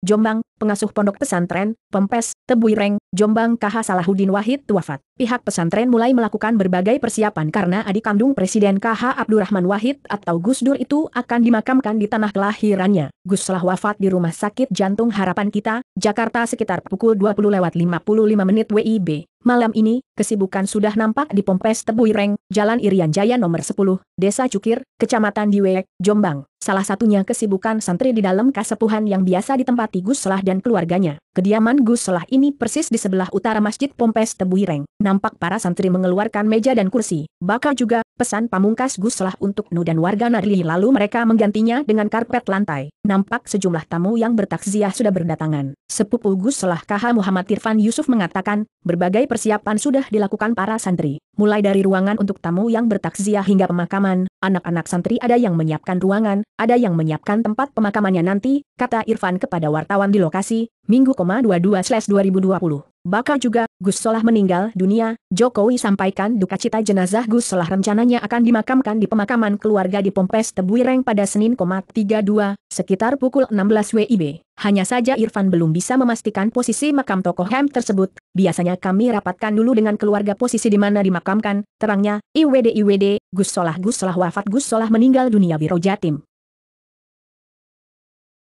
Jombang, pengasuh pondok pesantren, Pempes, Tebuireng, Jombang KH Salahuddin Wahid wafat. Pihak pesantren mulai melakukan berbagai persiapan karena adik kandung Presiden KH Abdurrahman Wahid atau Gus Dur itu akan dimakamkan di tanah kelahirannya. Gus telah wafat di Rumah Sakit Jantung Harapan Kita, Jakarta sekitar pukul 20.55 menit WIB. Malam ini, kesibukan sudah nampak di Pompes Tebuireng, Jalan Irian Jaya nomor 10, Desa Cukir, Kecamatan Diwek, Jombang. Salah satunya kesibukan santri di dalam kasepuhan yang biasa ditempati Gus Solah dan keluarganya. Kediaman Gus Solah ini persis di sebelah utara Masjid Pompes Tebuireng. Nampak para santri mengeluarkan meja dan kursi. Bakal juga, pesan pamungkas Guslah untuk Nu dan warga Narli lalu mereka menggantinya dengan karpet lantai. Nampak sejumlah tamu yang bertakziah sudah berdatangan. Sepupu Guslah KH Muhammad Irfan Yusuf mengatakan, berbagai persiapan sudah dilakukan para santri. Mulai dari ruangan untuk tamu yang bertakziah hingga pemakaman, anak-anak santri ada yang menyiapkan ruangan, ada yang menyiapkan tempat pemakamannya nanti, kata Irfan kepada wartawan di lokasi, Minggu, 22/2020. Bakal juga, Gus Solah meninggal dunia, Jokowi sampaikan duka cita jenazah Gus Solah rencananya akan dimakamkan di pemakaman keluarga di Pompes Tebuireng pada Senin, 32, sekitar pukul 16 WIB. Hanya saja Irfan belum bisa memastikan posisi makam tokoh HAM tersebut, biasanya kami rapatkan dulu dengan keluarga posisi di mana dimakamkan, terangnya, IWD IWD, Gus Solah Gus Solah wafat Gus Solah meninggal dunia Biro Jatim.